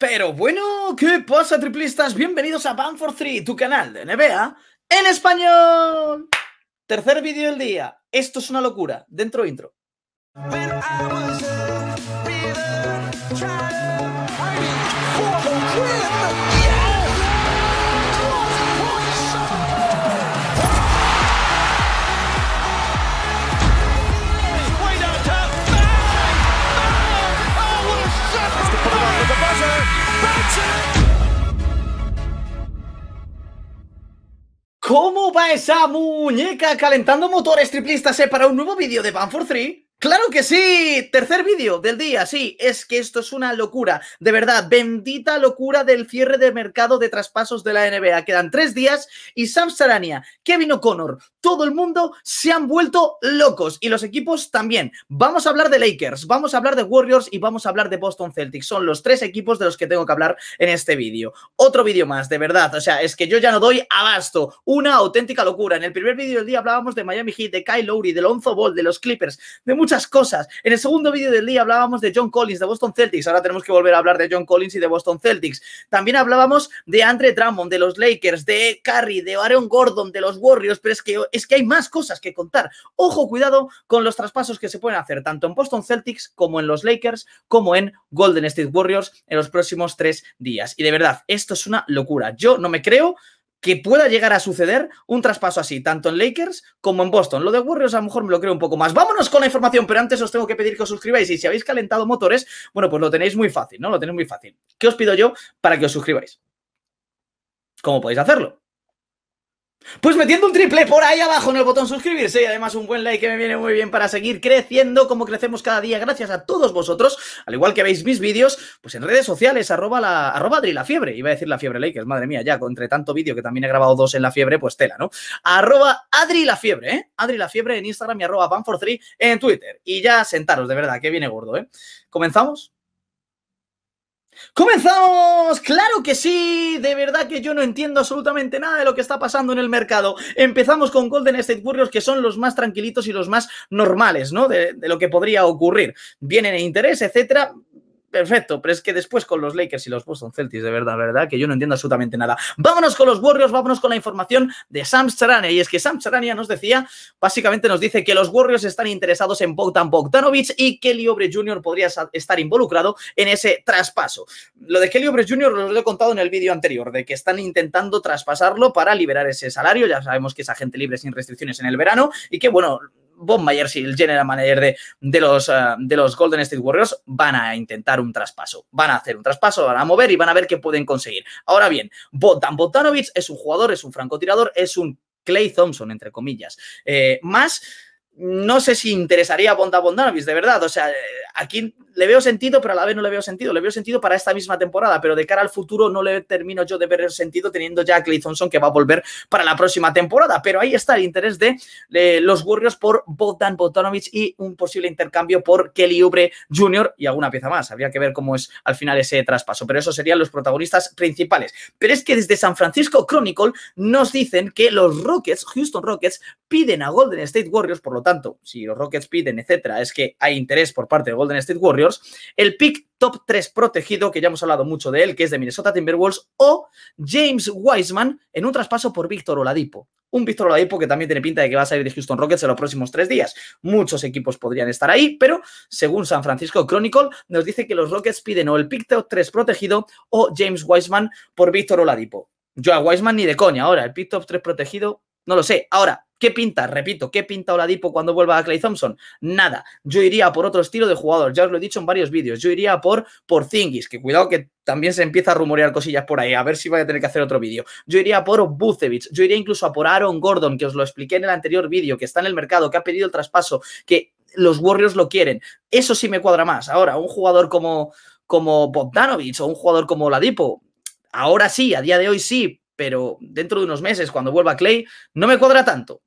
Pero bueno, ¿qué pasa, triplistas? Bienvenidos a for 3, tu canal de NBA en español. Tercer vídeo del día. Esto es una locura. Dentro intro. ¿Cómo va esa muñeca calentando motores triplistas para un nuevo vídeo de Banford 3? Claro que sí, tercer vídeo del día, sí, es que esto es una locura, de verdad, bendita locura del cierre de mercado de traspasos de la NBA. Quedan tres días y Sam Sarania, Kevin O'Connor, todo el mundo se han vuelto locos y los equipos también. Vamos a hablar de Lakers, vamos a hablar de Warriors y vamos a hablar de Boston Celtics. Son los tres equipos de los que tengo que hablar en este vídeo. Otro vídeo más, de verdad, o sea, es que yo ya no doy abasto, una auténtica locura. En el primer vídeo del día hablábamos de Miami Heat, de Kyle Lowry, de Lonzo Ball, de los Clippers, de muchos muchas cosas. En el segundo vídeo del día hablábamos de John Collins, de Boston Celtics. Ahora tenemos que volver a hablar de John Collins y de Boston Celtics. También hablábamos de Andre Drummond, de los Lakers, de Curry, de Aaron Gordon, de los Warriors. Pero es que, es que hay más cosas que contar. Ojo, cuidado con los traspasos que se pueden hacer, tanto en Boston Celtics como en los Lakers, como en Golden State Warriors en los próximos tres días. Y de verdad, esto es una locura. Yo no me creo que pueda llegar a suceder un traspaso así, tanto en Lakers como en Boston. Lo de Warriors a lo mejor me lo creo un poco más. Vámonos con la información, pero antes os tengo que pedir que os suscribáis y si habéis calentado motores, bueno, pues lo tenéis muy fácil, ¿no? Lo tenéis muy fácil. ¿Qué os pido yo para que os suscribáis? ¿Cómo podéis hacerlo? Pues metiendo un triple por ahí abajo en el botón suscribirse y además un buen like que me viene muy bien para seguir creciendo como crecemos cada día gracias a todos vosotros, al igual que veis mis vídeos, pues en redes sociales, arroba la Adri la fiebre, iba a decir la fiebre es madre mía, ya, entre tanto vídeo que también he grabado dos en la fiebre, pues tela, ¿no? Arroba Adri la fiebre, ¿eh? Adri la fiebre en Instagram y arroba Banfor3 en Twitter. Y ya sentaros, de verdad, que viene gordo, ¿eh? ¿Comenzamos? ¡Comenzamos! ¡Claro que sí! De verdad que yo no entiendo absolutamente nada de lo que está pasando en el mercado. Empezamos con Golden State Warriors, que son los más tranquilitos y los más normales, ¿no? De, lo que podría ocurrir. Vienen en interés, etcétera. Perfecto, pero es que después con los Lakers y los Boston Celtics, de verdad, verdad, que yo no entiendo absolutamente nada. Vámonos con los Warriors, vámonos con la información de Sam Charania. Y es que Sam Charania nos decía, básicamente nos dice que los Warriors están interesados en Bogdan Bogdanovic y Kelly Obre Jr. podría estar involucrado en ese traspaso. Lo de Kelly Obre Jr. lo he contado en el vídeo anterior, de que están intentando traspasarlo para liberar ese salario. Ya sabemos que es agente libre sin restricciones en el verano y que, bueno, Bob Myers y el general manager de, los, eh, de los Golden State Warriors van a intentar un traspaso. Van a hacer un traspaso, van a mover y van a ver qué pueden conseguir. Ahora bien, Bogdan Bogdanovic es un jugador, es un francotirador, es un Clay Thompson, entre comillas. Eh, más no sé si interesaría a Bonda Bondanovich, de verdad. O sea, aquí le veo sentido, pero a la vez no le veo sentido. Le veo sentido para esta misma temporada, pero de cara al futuro no le termino yo de ver sentido teniendo ya a Clay Thompson que va a volver para la próxima temporada. Pero ahí está el interés de, eh, los Warriors por Bogdan Bogdanovic y un posible intercambio por Kelly Ubre Jr. y alguna pieza más. Habría que ver cómo es al final ese traspaso, pero esos serían los protagonistas principales. Pero es que desde San Francisco Chronicle nos dicen que los Rockets, Houston Rockets, piden a Golden State Warriors, por lo tanto, tanto, si los Rockets piden, etcétera, es que hay interés por parte de Golden State Warriors, el pick top 3 protegido, que ya hemos hablado mucho de él, que es de Minnesota Timberwolves, o James Wiseman en un traspaso por Víctor Oladipo. Un Víctor Oladipo que también tiene pinta de que va a salir de Houston Rockets en los próximos tres días. Muchos equipos podrían estar ahí, pero según San Francisco Chronicle, nos dice que los Rockets piden o el pick top 3 protegido o James Wiseman por Víctor Oladipo. Yo a Wiseman ni de coña ahora, el pick top 3 protegido, no lo sé. Ahora, ¿Qué pinta? Repito, ¿qué pinta Oladipo cuando vuelva a Clay Thompson? Nada. Yo iría por otro estilo de jugador. Ya os lo he dicho en varios vídeos. Yo iría por, por Zingis, que cuidado que también se empieza a rumorear cosillas por ahí. A ver si voy a tener que hacer otro vídeo. Yo iría por Bucevic. Yo iría incluso a por Aaron Gordon, que os lo expliqué en el anterior vídeo, que está en el mercado, que ha pedido el traspaso, que los Warriors lo quieren. Eso sí me cuadra más. Ahora, un jugador como, como Bogdanovich o un jugador como Oladipo, ahora sí, a día de hoy sí, pero dentro de unos meses, cuando vuelva Clay, no me cuadra tanto.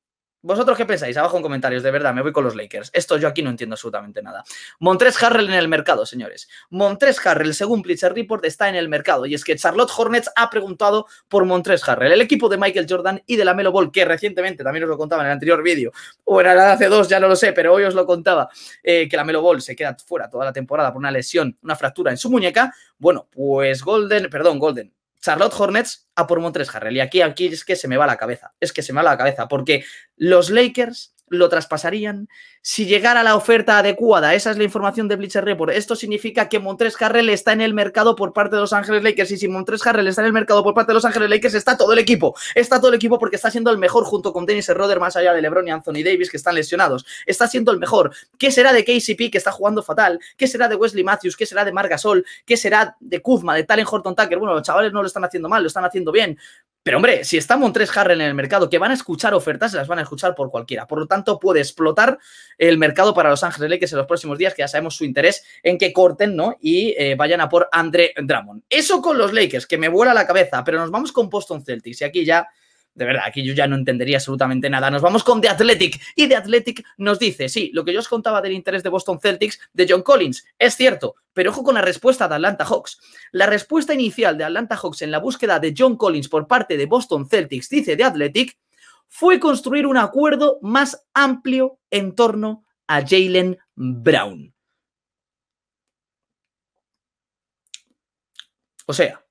¿Vosotros qué pensáis? Abajo en comentarios, de verdad, me voy con los Lakers. Esto yo aquí no entiendo absolutamente nada. Montres Harrell en el mercado, señores. Montres Harrell, según Bleacher Report, está en el mercado. Y es que Charlotte Hornets ha preguntado por Montres Harrell. El equipo de Michael Jordan y de la Melo Ball, que recientemente, también os lo contaba en el anterior vídeo, o en de hace dos, ya no lo sé, pero hoy os lo contaba, eh, que la Melo Ball se queda fuera toda la temporada por una lesión, una fractura en su muñeca. Bueno, pues Golden, perdón, Golden, Charlotte Hornets a por Montres Harrell. Y aquí, aquí es que se me va la cabeza. Es que se me va la cabeza. Porque los Lakers lo traspasarían. Si llegara la oferta adecuada, esa es la información de Bleacher Report, esto significa que Montres Harrell está en el mercado por parte de Los Ángeles Lakers. Y si Montres Harrell está en el mercado por parte de Los Ángeles Lakers, está todo el equipo. Está todo el equipo porque está siendo el mejor junto con Dennis Roder, más allá de LeBron y Anthony Davis, que están lesionados. Está siendo el mejor. ¿Qué será de KCP, que está jugando fatal? ¿Qué será de Wesley Matthews? ¿Qué será de Margasol? ¿Qué será de Kuzma, de Talen Horton Tucker? Bueno, los chavales no lo están haciendo mal, lo están haciendo bien. Pero hombre, si está Montres Harrell en el mercado, que van a escuchar ofertas, se las van a escuchar por cualquiera. Por lo tanto, puede explotar el mercado para Los Ángeles Lakers en los próximos días, que ya sabemos su interés en que corten, ¿no? Y eh, vayan a por Andre Drummond. Eso con los Lakers, que me vuela la cabeza, pero nos vamos con Boston Celtics. Y aquí ya de verdad, aquí yo ya no entendería absolutamente nada. Nos vamos con The Athletic y The Athletic nos dice, sí, lo que yo os contaba del interés de Boston Celtics de John Collins es cierto, pero ojo con la respuesta de Atlanta Hawks. La respuesta inicial de Atlanta Hawks en la búsqueda de John Collins por parte de Boston Celtics, dice The Athletic, fue construir un acuerdo más amplio en torno a Jalen Brown. O sea,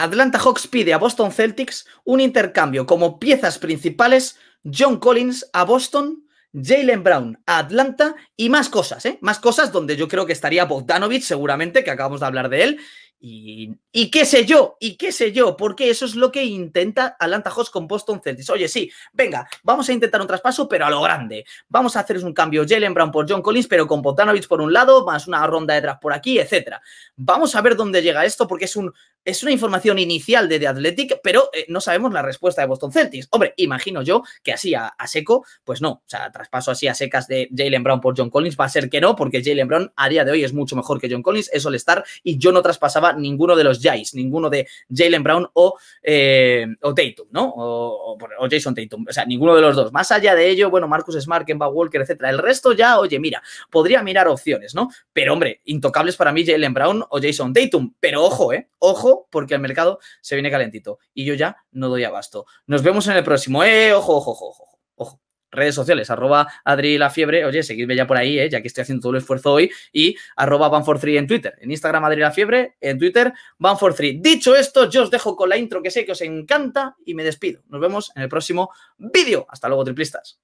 Atlanta Hawks pide a Boston Celtics un intercambio como piezas principales John Collins a Boston, Jalen Brown a Atlanta y más cosas, ¿eh? Más cosas donde yo creo que estaría Bogdanovich seguramente, que acabamos de hablar de él. Y, qué sé yo, y qué sé yo, porque eso es lo que intenta Atlanta Hawks con Boston Celtics. Oye, sí, venga, vamos a intentar un traspaso, pero a lo grande. Vamos a hacer un cambio Jalen Brown por John Collins, pero con Bogdanovich por un lado, más una ronda de por aquí, etcétera. Vamos a ver dónde llega esto, porque es un es una información inicial de The Athletic, pero eh, no sabemos la respuesta de Boston Celtics. Hombre, imagino yo que así a, seco, pues no. O sea, traspaso así a secas de Jalen Brown por John Collins, va a ser que no, porque Jalen Brown a día de hoy es mucho mejor que John Collins, es All-Star, y yo no traspasaba ninguno de los Jays, ninguno de Jalen Brown o, eh, o ¿no? O, Jason Tatum, o sea, ninguno de los dos. Más allá de ello, bueno, Marcus Smart, Kemba Walker, etcétera. El resto ya, oye, mira, podría mirar opciones, ¿no? Pero, hombre, intocables para mí Jalen Brown o Jason Tatum, pero ojo, ¿eh? Ojo porque el mercado se viene calentito y yo ya no doy abasto. Nos vemos en el próximo. Eh, ojo, ojo, ojo, ojo, Redes sociales, arroba Adri oye, seguidme ya por ahí, eh, ya que estoy haciendo todo el esfuerzo hoy, y arroba Van 3 en Twitter, en Instagram Adri La en Twitter Van 3 Dicho esto, yo os dejo con la intro que sé que os encanta y me despido. Nos vemos en el próximo vídeo. Hasta luego, triplistas.